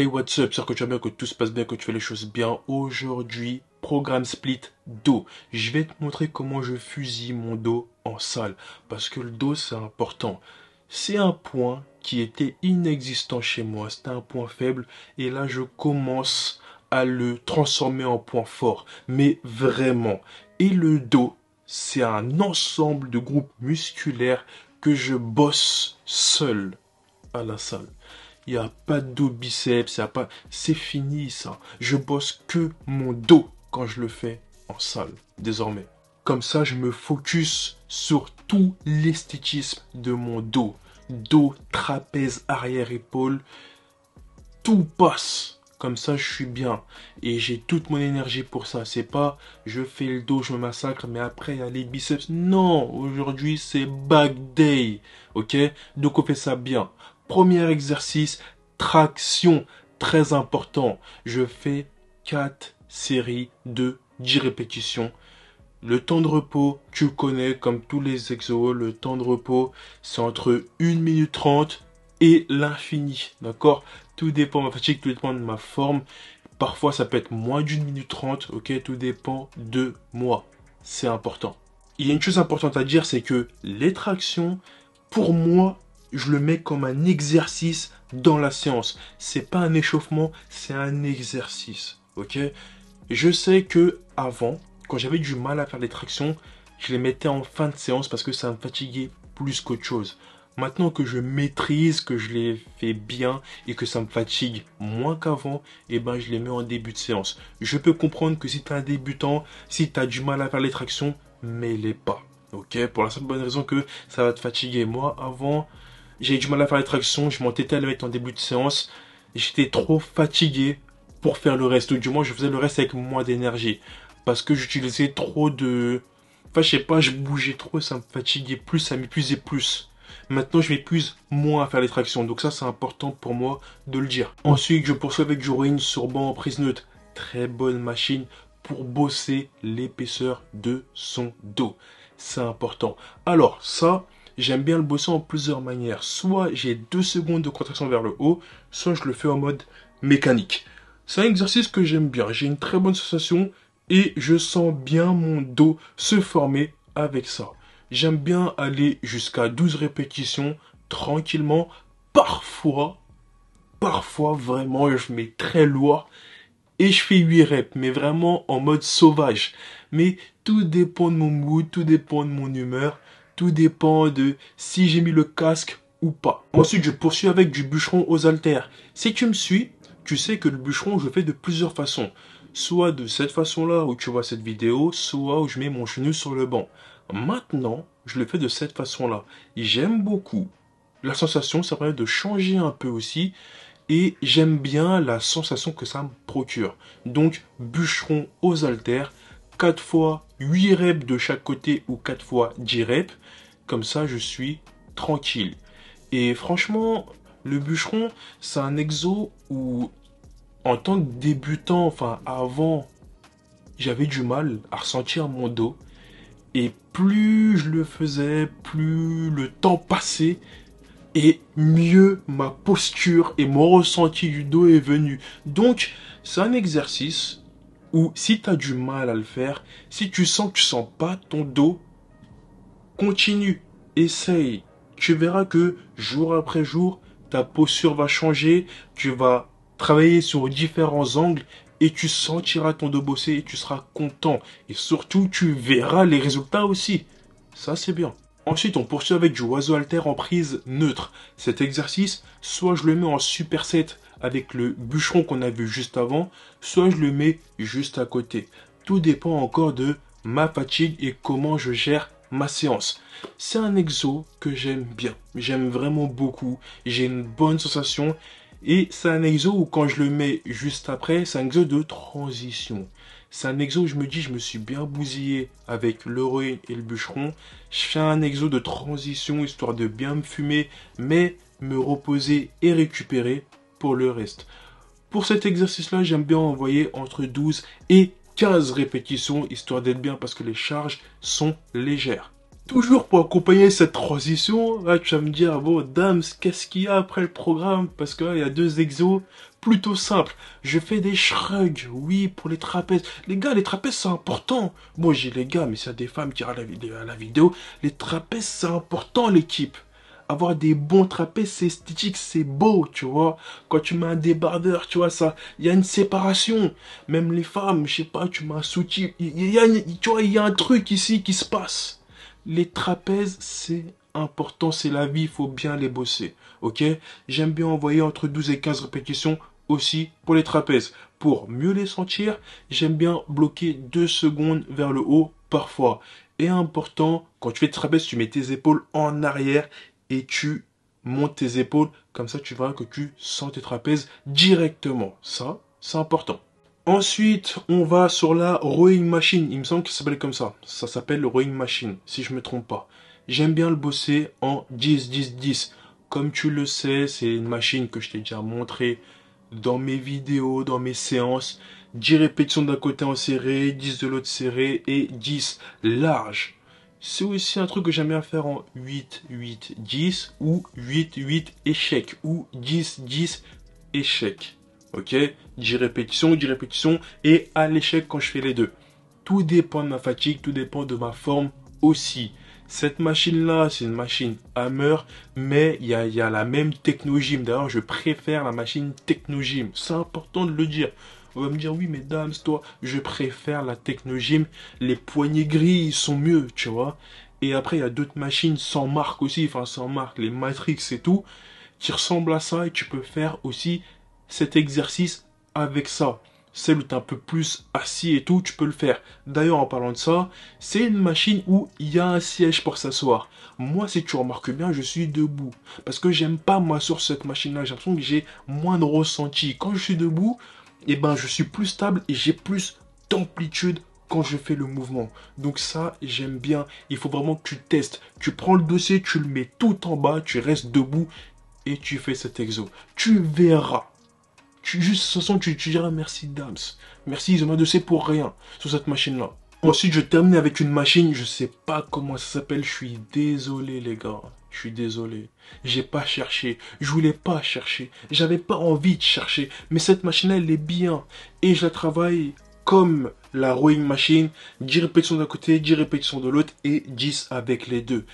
Hey what's up, j'espère que tu vas bien, que tout se passe bien, que tu fais les choses bien. Aujourd'hui, programme split dos. Je vais te montrer comment je fusille mon dos en salle. Parce que le dos, c'est important. C'est un point qui était inexistant chez moi. C'était un point faible. Et là, je commence à le transformer en point fort. Mais vraiment. Et le dos, c'est un ensemble de groupes musculaires que je bosse seul à la salle. Il n'y a pas de dos biceps, pas... c'est fini ça. Je bosse que mon dos quand je le fais en salle, désormais. Comme ça, je me focus sur tout l'esthétisme de mon dos. Dos, trapèze, arrière, épaule. Tout passe. Comme ça, je suis bien. Et j'ai toute mon énergie pour ça. C'est pas je fais le dos, je me massacre, mais après, il y a les biceps. Non, aujourd'hui, c'est back day. Ok Donc, on fait ça bien. Premier exercice, traction, très important. Je fais 4 séries de 10 répétitions. Le temps de repos, tu connais comme tous les exos, le temps de repos, c'est entre 1 minute 30 et l'infini. D'accord Tout dépend de ma fatigue, tout dépend de ma forme. Parfois, ça peut être moins d'une minute trente. Ok Tout dépend de moi. C'est important. Il y a une chose importante à dire, c'est que les tractions, pour moi, je le mets comme un exercice dans la séance. C'est pas un échauffement, c'est un exercice. Ok Je sais que avant, quand j'avais du mal à faire les tractions, je les mettais en fin de séance parce que ça me fatiguait plus qu'autre chose. Maintenant que je maîtrise, que je les fais bien et que ça me fatigue moins qu'avant, eh ben je les mets en début de séance. Je peux comprendre que si tu es un débutant, si tu as du mal à faire les tractions, mets-les pas. Ok, pour la simple bonne raison que ça va te fatiguer. Moi, avant, j'ai du mal à faire les tractions, je m'entêtais à les mettre en début de séance. J'étais trop fatigué pour faire le reste, ou du moins je faisais le reste avec moins d'énergie. Parce que j'utilisais trop de... Enfin je sais pas, je bougeais trop, ça me fatiguait plus, ça m'épuisait plus. Maintenant, je m'épuise moins à faire les tractions. Donc ça, c'est important pour moi de le dire. Ensuite, je poursuis avec du sur banc en prise neutre. Très bonne machine pour bosser l'épaisseur de son dos. C'est important. Alors, ça, j'aime bien le bosser en plusieurs manières. Soit j'ai deux secondes de contraction vers le haut, soit je le fais en mode mécanique. C'est un exercice que j'aime bien, j'ai une très bonne sensation et je sens bien mon dos se former avec ça. J'aime bien aller jusqu'à 12 répétitions tranquillement. Parfois, parfois vraiment, je mets très loin et je fais 8 reps, mais vraiment en mode sauvage. Mais tout dépend de mon mood, tout dépend de mon humeur. Tout dépend de si j'ai mis le casque ou pas. Ensuite, je poursuis avec du bûcheron aux haltères. Si tu me suis, tu sais que le bûcheron, je fais de plusieurs façons. Soit de cette façon-là où tu vois cette vidéo, soit où je mets mon genou sur le banc. Maintenant, je le fais de cette façon-là. J'aime beaucoup. La sensation, ça permet de changer un peu aussi. Et j'aime bien la sensation que ça me procure. Donc, bûcheron aux haltères, quatre fois 8 reps de chaque côté ou 4 fois 10 reps. Comme ça, je suis tranquille. Et franchement, le bûcheron, c'est un exo où, en tant que débutant, enfin avant, j'avais du mal à ressentir mon dos. Et plus je le faisais, plus le temps passait, et mieux ma posture et mon ressenti du dos est venu. Donc, c'est un exercice ou si tu as du mal à le faire, si tu sens que tu sens pas ton dos, continue, essaye. Tu verras que jour après jour, ta posture va changer, tu vas travailler sur différents angles et tu sentiras ton dos bosser et tu seras content. Et surtout, tu verras les résultats aussi. Ça, c'est bien. Ensuite, on poursuit avec du oiseau alter en prise neutre. Cet exercice, soit je le mets en super avec le bûcheron qu'on a vu juste avant, soit je le mets juste à côté. Tout dépend encore de ma fatigue et comment je gère ma séance. C'est un exo que j'aime bien. J'aime vraiment beaucoup. J'ai une bonne sensation. Et c'est un exo où quand je le mets juste après, c'est un exo de transition. C'est un exo où je me dis, je me suis bien bousillé avec l'héroïne et le bûcheron. Je fais un exo de transition, histoire de bien me fumer, mais me reposer et récupérer pour le reste. Pour cet exercice-là, j'aime bien envoyer entre 12 et 15 répétitions, histoire d'être bien parce que les charges sont légères. Toujours pour accompagner cette transition, tu vas me dire, ah bon, dames, qu'est-ce qu'il y a après le programme Parce que il y a deux exos plutôt simples. Je fais des shrugs, oui, pour les trapèzes. Les gars, les trapèzes, c'est important. Moi, j'ai les gars, mais c'est des femmes qui regardent la, vidéo. Les trapèzes, c'est important, l'équipe avoir des bons trapèzes, c'est esthétique, c'est beau, tu vois. Quand tu mets un débardeur, tu vois, ça, il y a une séparation. Même les femmes, je sais pas, tu mets un soutien. Il y a, tu vois, il y a un truc ici qui se passe. Les trapèzes, c'est important, c'est la vie, il faut bien les bosser. Ok J'aime bien envoyer entre 12 et 15 répétitions aussi pour les trapèzes. Pour mieux les sentir, j'aime bien bloquer 2 secondes vers le haut parfois. Et important, quand tu fais des trapèzes, tu mets tes épaules en arrière et tu montes tes épaules. Comme ça, tu verras que tu sens tes trapèzes directement. Ça, c'est important. Ensuite, on va sur la rowing machine. Il me semble que s'appelle comme ça. Ça s'appelle le rowing machine, si je me trompe pas. J'aime bien le bosser en 10-10-10. Comme tu le sais, c'est une machine que je t'ai déjà montrée dans mes vidéos, dans mes séances. 10 répétitions d'un côté en serré, 10 de l'autre serré et 10 larges. C'est aussi un truc que j'aime bien faire en 8, 8, 10 ou 8, 8 échec ou 10, 10 échec. Ok 10 répétitions, 10 répétitions et à l'échec quand je fais les deux. Tout dépend de ma fatigue, tout dépend de ma forme aussi. Cette machine-là, c'est une machine Hammer, mais il y a, la même technogym. D'ailleurs, je préfère la machine technogym. C'est important de le dire. On va me dire, oui, mesdames, toi, je préfère la Technogym. Les poignées grises sont mieux, tu vois. Et après, il y a d'autres machines sans marque aussi, enfin sans marque, les Matrix et tout, qui ressemblent à ça. Et tu peux faire aussi cet exercice avec ça. Celle où tu un peu plus assis et tout, tu peux le faire. D'ailleurs, en parlant de ça, c'est une machine où il y a un siège pour s'asseoir. Moi, si tu remarques bien, je suis debout. Parce que j'aime pas moi, sur cette machine-là. J'ai l'impression que j'ai moins de ressenti. Quand je suis debout, et eh ben, je suis plus stable et j'ai plus d'amplitude quand je fais le mouvement. Donc ça, j'aime bien. Il faut vraiment que tu testes. Tu prends le dossier, tu le mets tout en bas, tu restes debout et tu fais cet exo. Tu verras. Tu, juste, ce tu, diras merci Dams. Merci, ils ont dossier pour rien sur cette machine-là. Ensuite, je termine avec une machine, je sais pas comment ça s'appelle, je suis désolé les gars. Je suis désolé. J'ai pas cherché. Je voulais pas chercher. J'avais pas envie de chercher. Mais cette machine-là, elle est bien. Et je la travaille comme la rowing machine. 10 répétitions d'un côté, 10 répétitions de l'autre et 10 avec les deux.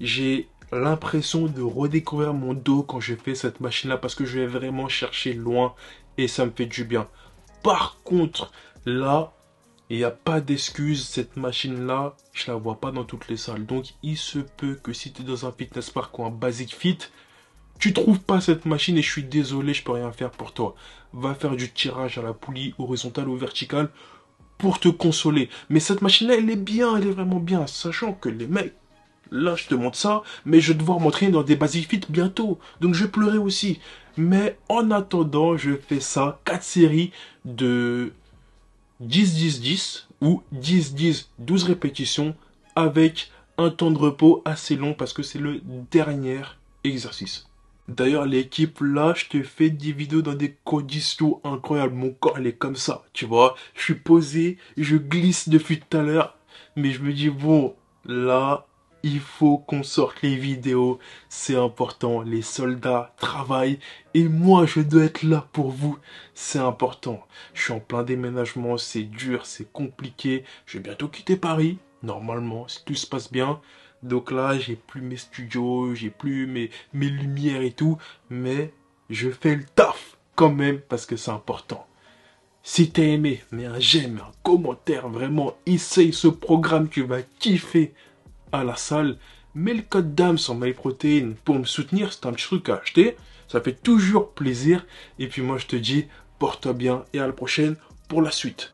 J'ai l'impression de redécouvrir mon dos quand je fais cette machine-là parce que je vais vraiment chercher loin et ça me fait du bien. Par contre, là, et il n'y a pas d'excuse, cette machine-là, je la vois pas dans toutes les salles. Donc il se peut que si tu es dans un fitness park ou un basic fit, tu trouves pas cette machine et je suis désolé, je peux rien faire pour toi. Va faire du tirage à la poulie horizontale ou verticale pour te consoler. Mais cette machine-là, elle est bien, elle est vraiment bien, sachant que les mecs, là je te montre ça, mais je vais devoir m'entraîner dans des basic fit bientôt. Donc je vais aussi. Mais en attendant, je fais ça, 4 séries de 10-10-10 ou 10-10-12 répétitions avec un temps de repos assez long parce que c'est le dernier exercice. D'ailleurs, l'équipe, là, je te fais des vidéos dans des conditions incroyables. Mon corps, il est comme ça, tu vois. Je suis posé, je glisse depuis tout à l'heure. Mais je me dis, bon, là, il faut qu'on sorte les vidéos, c'est important, les soldats travaillent et moi je dois être là pour vous, c'est important. Je suis en plein déménagement, c'est dur, c'est compliqué, je vais bientôt quitter Paris, normalement, si tout se passe bien. Donc là, j'ai plus mes studios, j'ai plus mes, mes lumières et tout, mais je fais le taf quand même parce que c'est important. Si t'as aimé, mets un j'aime, un commentaire, vraiment, essaye ce programme, tu vas kiffer à la salle, mets le code d'âme sur MyProtein pour me soutenir, c'est un petit truc à acheter, ça fait toujours plaisir. Et puis moi je te dis, porte-toi bien et à la prochaine pour la suite.